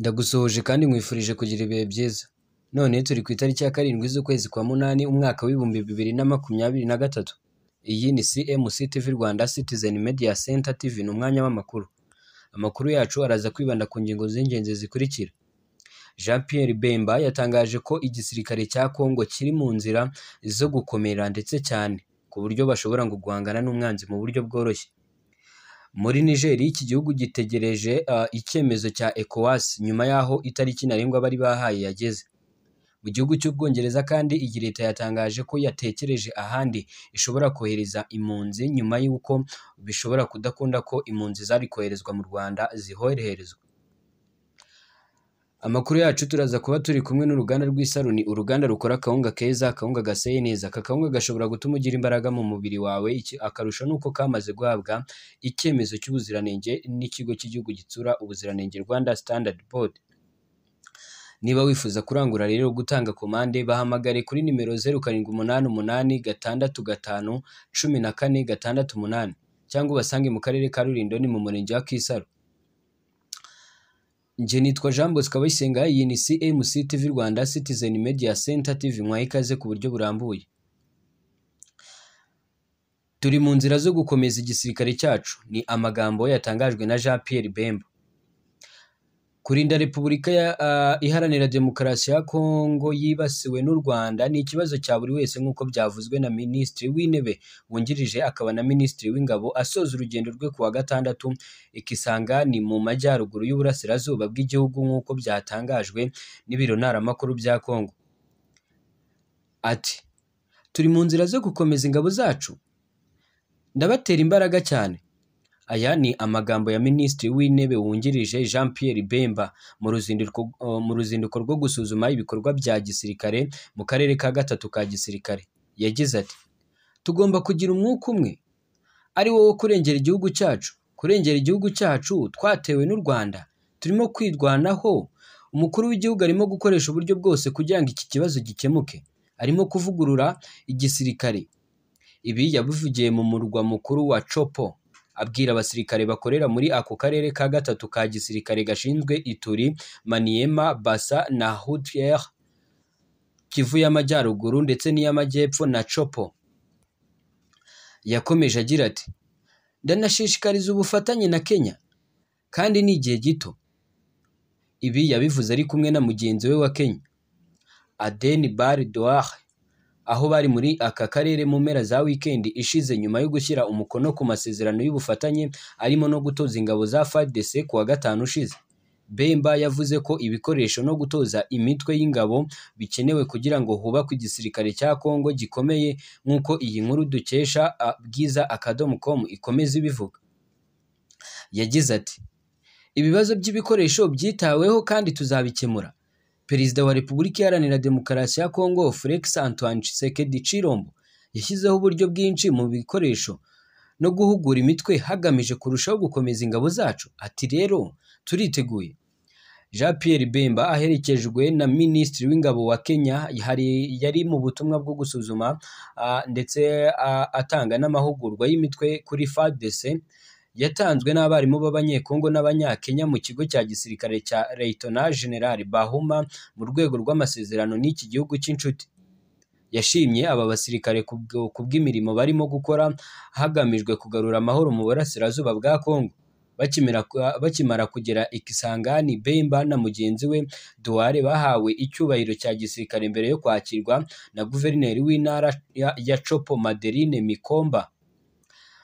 ndagusohoje kandi nkwifurije kugira ibihe byiza none turi ku itariki ya karindwi z'ukwezi kwa munani umwaka w'ibihumbi bibiri na makumyabiri na gatatu iyi ni CMC TV Rwanda Citizen Media Center TV ni umwanya w'amakuru amakuru yacu araza kwibanda ku ngingo z'ingenzi zikurikira Jean Pierre Bemba yatangaje ko igisirikare cya Congo kiri mu nzira zo gukomera ndetse cyane ku buryo bashobora ngo guhangana n'umwanzi mu buryo bworoshye Muri Nigeri iki gihugu gitegereje icyemezo cya ECOWAS nyuma y'aho itariki ntarengwa bari bahaye yageze. Mu gihugu cy'Ubwongereza kandi iyi leta yatangaje ko yatekereje ahandi ishobora kohereza impunzi nyuma y'uko bishobora kudakunda ko impunzi zari koherezwa mu Rwanda zihoroherezwa. Amakuru yacu turaza kuba turi kumwe n'uruganda rw'isaruni uruganda rukora akawunga keza akawunga gaseye neza aka kawunga gashobora gutuma ugira imbaraga mu mubiri wawe akarusho nuko kamaze guhabwa icyemezo cy'ubuziranenge n'ikigo cy'igihugu gitsura ubuziranenge Rwanda Standard Board niba wifuza kurangura rero gutanga komande bahamagare kuri nimero zeru karindwi umunani umunani gatandatu gatanu cumi na kane gatandatu umunani cyangwa ubasange mu karere ka Rulindo ni mu murenge wa Kisaro Njye nitwa Jean Bosco Abayisenga iyi ni CMC TV Rwanda Citizen Media Center TV mwaha ikaze ku buryo burambuye turi mu nzira zo gukomeza igisirikare cyacu ni amagambo yatangajwe na Jean Pierre Bembo Kurinda Repubulika Iharanira Demokarasi ya Kongo yibasiwe n'u Rwanda ni ikibazo cya buri wese nk'uko byavuzwe na Minisitiri w'Intebe wungirije akaba na Minisitiri w'Ingabo asoza urugendo rwe ku wa gatandatu i Kisangani mu majyaruguru y'uburasirazuba bw'igihugu nk'uko byatangajwe n'ibiro ntaramakuru bya Kongo. Ati “Turi mu nzira zo gukomeza ingabo zacu ndabatera imbaraga cyane Aya ni amagambo ya Minisitiri w'Intebe wungirije Jean Pierre Bemba uh, mu ruzinduko rwo gusuzuma ibikorwa bya gisirikare mu karere ka gatatu ka gisirikare, yagize ati tugomba kugira umwuka umwe ari wo wo kurengera igihugu cyacu, kurengera igihugu cyacu twatewe n'u Rwanda turimo kwirwanaho, umukuru w'igihugu arimo gukoresha uburyo bwose kugira ngo iki kibazo gikemuke, arimo kuvugurura igisirikare, ibi yabivugiye mu murwa mukuru wa Copo. abwira abasirikare bakorera muri ako karere ka gatatu ka gisirikare gashinzwe Ituri Maniema Basa na haute Kivu y'Amajyaruguru ndetse n'iy'Amajyepfo na Chopo yakomeje agira ati ndanashishikariza ubufatanye na Kenya kandi ni igihe gito ibi yabivuze ari kumwe na mugenzi we wa Kenya Aden Bari Doire aho bari muri aka karere mu mpera za wikendi ishize nyuma yo gushyira umukono ku masezerano y'ubufatanye arimo no gutoza ingabo za FARDC kuwa gatanu ushize Bemba yavuze ko ibikoresho no gutoza imitwe y'ingabo bikenewe kugira ngo hubakwe igisirikare cya Kongo gikomeye nk'uko iyi nkuru dukesha bwiza akadomo com ikomeza ibivuga yagize ati ibibazo by'ibikoresho byitaweho kandi tuzabikemura Perezida wa Repubulika Iharanira Demokarasi ya Kongo Felix Antoine Tshisekedi Chirombo yashyizeho uburyo bwinshi mu bikoresho no guhugura imitwe hagamije kurushaho gukomeza ingabo zacu. Ati rero turiteguye. Jean Pierre Bemba aherekejwe na Minisitiri w'Ingabo wa Kenya yari mu butumwa bwo gusuzuma ndetse atanga n'amahugurwa y'imitwe kuri FARDC yatanzwe n'abarimu b'Abanyekongo n'Abanyakenya mu kigo cya gisirikare cya Leyitona general Bahuma mu rwego rw'amasezerano n'iki gihugu cy'inshuti. Yashimye aba basirikare ku bw'imirimo barimo gukora hagamijwe kugarura amahoro mu burasirazuba bwa Kongo. Bakimara kugera ikisangani Bemba na mugenzi we Douare bahawe icyubahiro cya gisirikare mbere yo kwakirwa na Guverineri w'Intara ya Chopo Madeline Mikomba.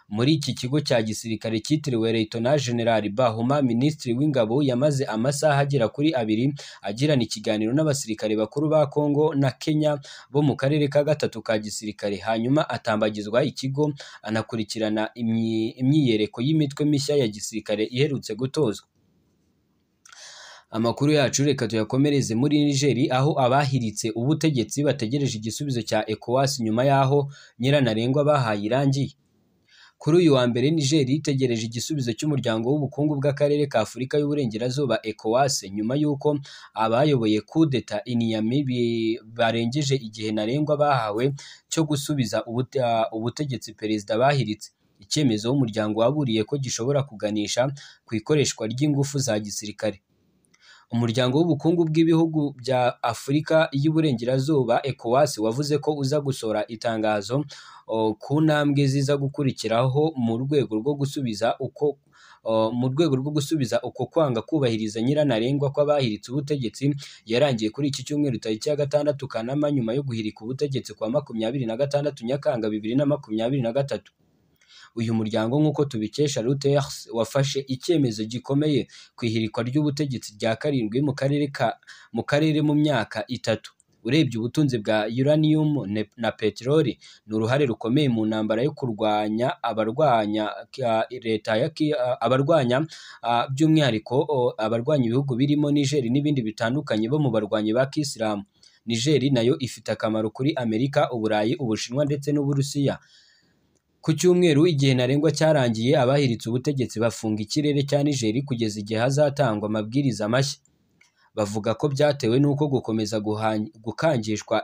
Muri iki kigo cya gisirikare cyitiriwe Leyitona General Bahuma, Minisitiri w'Ingabo yamaze amasaha agera kuri abiri agirana ikiganiro n'abasirikare bakuru ba Congo na Kenya bo mu karere ka gatatu ka gisirikare, hanyuma atambagizwa ikigo anakurikirana imyiyereko y'imitwe mishya ya gisirikare iherutse gutozwa. Amakuru yacu reka tuyakomereze muri Nigeri aho abahiritse ubutegetsi bategereje igisubizo cya ECOWAS nyuma y'aho Nyirantarengwa bahaye irangiye. Kuri uyu wa mbere Niger yitegereje igisubizo cy'Umuryango w'Ubukungu bw'Akarere ka Afurika y'Uburengerazuba ECOWAS nyuma y'uko abayoboye coup d'etat i barengeje igihe ntarengwa bahawe cyo gusubiza ubutegetsi perezida bahiritse. Icyemezo umuryango waburiye ko gishobora kuganisha ku ikoreshwa ry'ingufu za gisirikare. Umuryango w'ubukungu bw'ibihugu bya Afurika y'Iburengerazuba ECOWAS wavuze ko uza gusohora itangazo ku ntambwe ziza gukurikiraho mu rwego rwo gusubiza uko mu rwego rwo gusubiza uko kwanga kubahiriza nyirantarengwa kw'abahiritse ubutegetsi yarangiye kuri iki cyumweru tariki ya gatandatu Kanama nyuma yo guhirika ubutegetsi kwa makumyabiri na gatandatu Nyakanga bibiri na makumyabiri na gatatu. Uyu muryango nk'uko tubikesha Reuters wafashe icyemezo gikomeye ku ihirikwa ry'ubutegetsi rya karindwi mu karere ka mu karere mu myaka itatu. Urebye ubutunzi bwa uranium na peteroli ni uruhare rukomeye mu ntambara yo kurwanya abarwanya leta ya abarwanya by'umwihariko abarwanya ibihugu birimo Niger n'ibindi bitandukanye bo mu barwanyi ba kisilamu. Niger nayo ifite akamaro kuri Amerika, Uburayi, Ubushinwa ndetse n'Uburusiya. Ku cyumweru igihe ntarengwa cyarangiye abahiritse ubutegetsi bafunga ikirere cya Niger kugeza igihe hazatangwa amabwiriza mashya. Bavuga ko byatewe n'uko gukomeza gukangishwa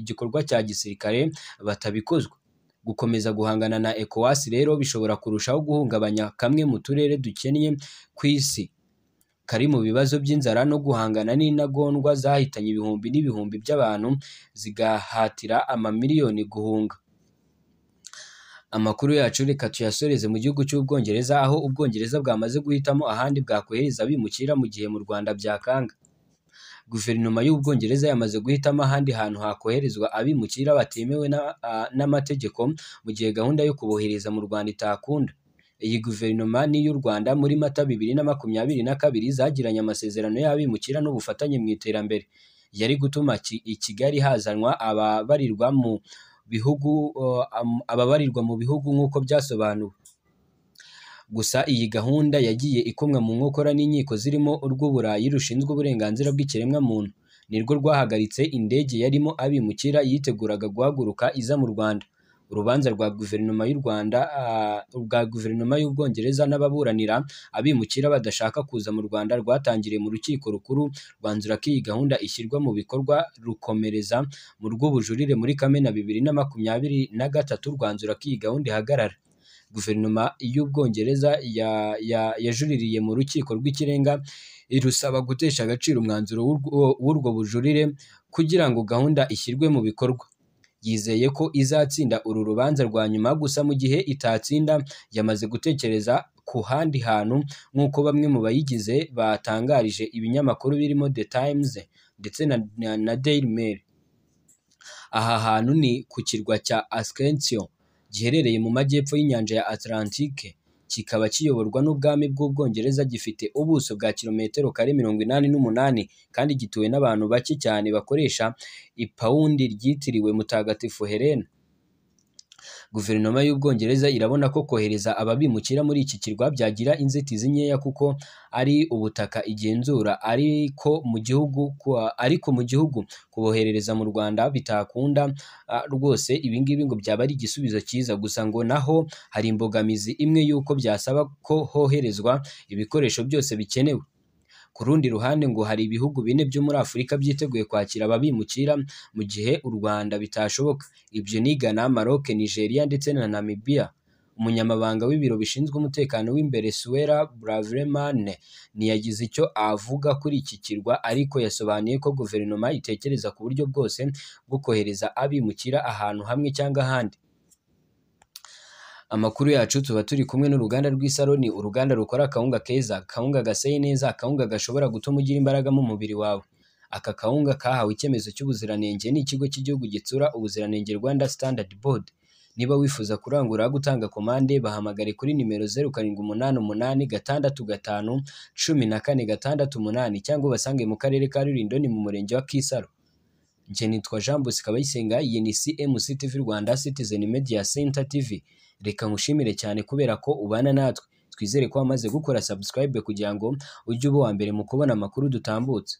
igikorwa cya gisirikare batabikozwa. Gukomeza guhangana na ECOWAS rero bishobora kurushaho guhungabanya kamwe mu turere dukennye ku isi, kari mu bibazo by'inzara no guhangana n'intagondwa zahitanye ibihumbi n'ibihumbi by'abantu zigahatira amamiliyoni guhunga. Amakuru yacu reka tuyasoreze mu gihugu cy'Ubwongereza aho Ubwongereza bwamaze guhitamo ahandi bwakohereza abimukira mu gihe mu Rwanda byakanga. Guverinoma y'Ubwongereza yamaze guhitamo ahandi hantu hakoherezwa abimukira batemewe n'amategeko mu gihe gahunda yo kubohereza mu Rwanda itakunda. Iyi guverinoma n'iy'u Rwanda muri Mata bibiri na makumyabiri na kabiri zagiranye amasezerano y'abimukira n'ubufatanye mu iterambere. Yari gutuma i Kigali hazanwa ababarirwa mu bihugu ababarirwa mu bihugu nk'uko byasobanuwe gusa iyi gahunda yagiye ikomwa mu nkokora n'inkiko zirimo urw'uburayi rushinzwe uburenganzira bw'ikiremwamuntu nirwo rwahagaritse indege yarimo abimukira yiteguraga guhaguruka iza mu Rwanda urubanza rwa guverinoma y'u Rwanda ah, rwa guverinoma y'Ubwongereza n'ababuranira abimukira badashaka kuza mu Rwanda rwatangiriye mu rukiko rukuru rwanzura ko iyi gahunda ishyirwa mu bikorwa rukomereza mu rw'ubujurire muri Kamena bibiri na makumyabiri na gatatu rwanzura ko iyi gahunda ihagarara. Guverinoma y'Ubwongereza yajuririye mu rukiko rw'ikirenga irusaba gutesha agaciro umwanzuro w'urwo bujurire kugira ngo gahunda ishyirwe mu bikorwa. yizeye ko izatsinda uru rubanza rwa nyuma gusa mu gihe itatsinda yamaze gutekereza ku handi hantu nk'uko bamwe mu bayigize batangarije ibinyamakuru birimo The Times ndetse na Daily Mail aha hantu ni ku kirwa cya Ascension giherereye mu majyepfo y'inyanja ya Atlantique kikaba kiyoborwa n'ubwami bw'Ubwongereza gifite ubuso bwa kilometero kare mirongo inani n'umunani kandi gituwe n'abantu bake cyane bakoresha ipawundi ryitiriwe mutagatifu Helena. Guverinoma y'Ubwongereza irabona ko kohereza ababimukira muri iki kirwa byagira inzitizi nkeya kuko ari ubutaka igenzura ariko mu gihugu ariko mu gihugu kuboherereza mu Rwanda bitakunda rwose ibi ngo byaba ari igisubizo cyiza gusa ngo naho hari imbogamizi imwe y'uko byasaba ko hoherezwa ibikoresho byose bikenewe. Ku rundi ruhande ngo hari ibihugu bine byo muri Afurika byiteguye kwakira ababimukira mu gihe u Rwanda bitashoboka. Ibyo ni Ghana, Maroc, Nigeria ndetse na Namibia. Umunyamabanga w'ibiro bishinzwe umutekano w'imbere Suella Braverman ntiyagize icyo avuga kuri iki kirwa ariko yasobanuye ko guverinoma itekereza ku buryo bwose bwo kohereza abimukira ahantu hamwe cyangwa ahandi. Amakuru yacu tuba turi kumwe n'uruganda rw'isaroni uruganda rukora akawunga keza akawunga gaseye neza akawunga gashobora gutuma ugira imbaraga mu mubiri wawe aka kawunga kahawe icyemezo cy'ubuziranenge n'ikigo cy'igihugu gitsura ubuziranenge Rwanda standard board niba wifuza kurangura gutanga komande bahamagare kuri nimero zeru karindwi umunani umunani gatandatu gatanu cumi na kane gatandatu umunani cyangwa ubasange mu karere ka rurindo ni mu murenge wa Kisaro nje nitwa Jean Bosco Kabayisenga iyi ni CMC TV Rwanda Citizen Media Center TV reka nkushimire cyane kubera ko ubana natwe twizere ko wamaze gukora subscribe kugira ngo ujye uba uwa mbere mu kubona amakuru dutambutse.